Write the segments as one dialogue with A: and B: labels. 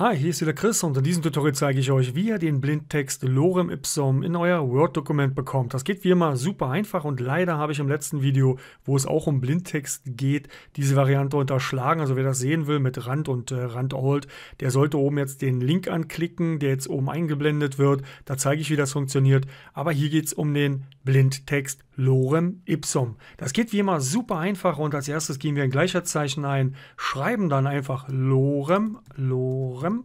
A: Hi, hier ist wieder Chris und in diesem Tutorial zeige ich euch, wie ihr den Blindtext Lorem Ipsum in euer Word-Dokument bekommt. Das geht wie immer super einfach und leider habe ich im letzten Video, wo es auch um Blindtext geht, diese Variante unterschlagen. Also wer das sehen will mit Rand und äh, Rand Alt, der sollte oben jetzt den Link anklicken, der jetzt oben eingeblendet wird. Da zeige ich, wie das funktioniert. Aber hier geht es um den Blindtext Lorem Ipsum. Das geht wie immer super einfach und als erstes gehen wir ein Gleichheitszeichen ein, schreiben dann einfach Lorem, Lorem Rem,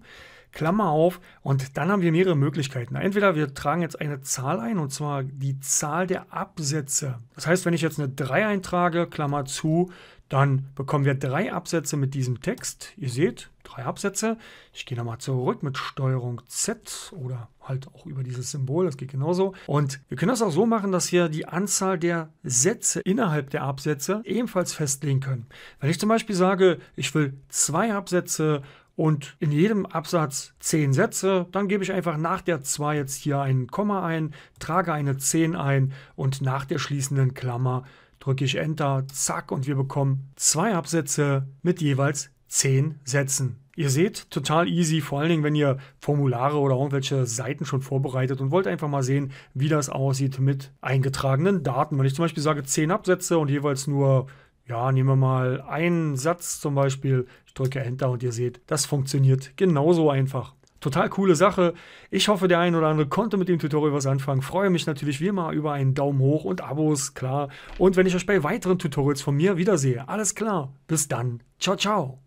A: Klammer auf, und dann haben wir mehrere Möglichkeiten. Entweder wir tragen jetzt eine Zahl ein, und zwar die Zahl der Absätze. Das heißt, wenn ich jetzt eine 3 eintrage, Klammer zu, dann bekommen wir drei Absätze mit diesem Text. Ihr seht, drei Absätze. Ich gehe nochmal zurück mit Steuerung Z oder halt auch über dieses Symbol, das geht genauso. Und wir können das auch so machen, dass wir die Anzahl der Sätze innerhalb der Absätze ebenfalls festlegen können. Wenn ich zum Beispiel sage, ich will zwei Absätze und in jedem Absatz zehn Sätze. Dann gebe ich einfach nach der 2 jetzt hier ein Komma ein, trage eine 10 ein und nach der schließenden Klammer drücke ich Enter, zack und wir bekommen zwei Absätze mit jeweils zehn Sätzen. Ihr seht, total easy, vor allen Dingen, wenn ihr Formulare oder irgendwelche Seiten schon vorbereitet und wollt einfach mal sehen, wie das aussieht mit eingetragenen Daten. Wenn ich zum Beispiel sage 10 Absätze und jeweils nur ja, nehmen wir mal einen Satz zum Beispiel. Ich drücke Enter und ihr seht, das funktioniert genauso einfach. Total coole Sache. Ich hoffe, der ein oder andere konnte mit dem Tutorial was anfangen. Freue mich natürlich wie immer über einen Daumen hoch und Abos, klar. Und wenn ich euch bei weiteren Tutorials von mir wiedersehe. Alles klar. Bis dann. Ciao, ciao.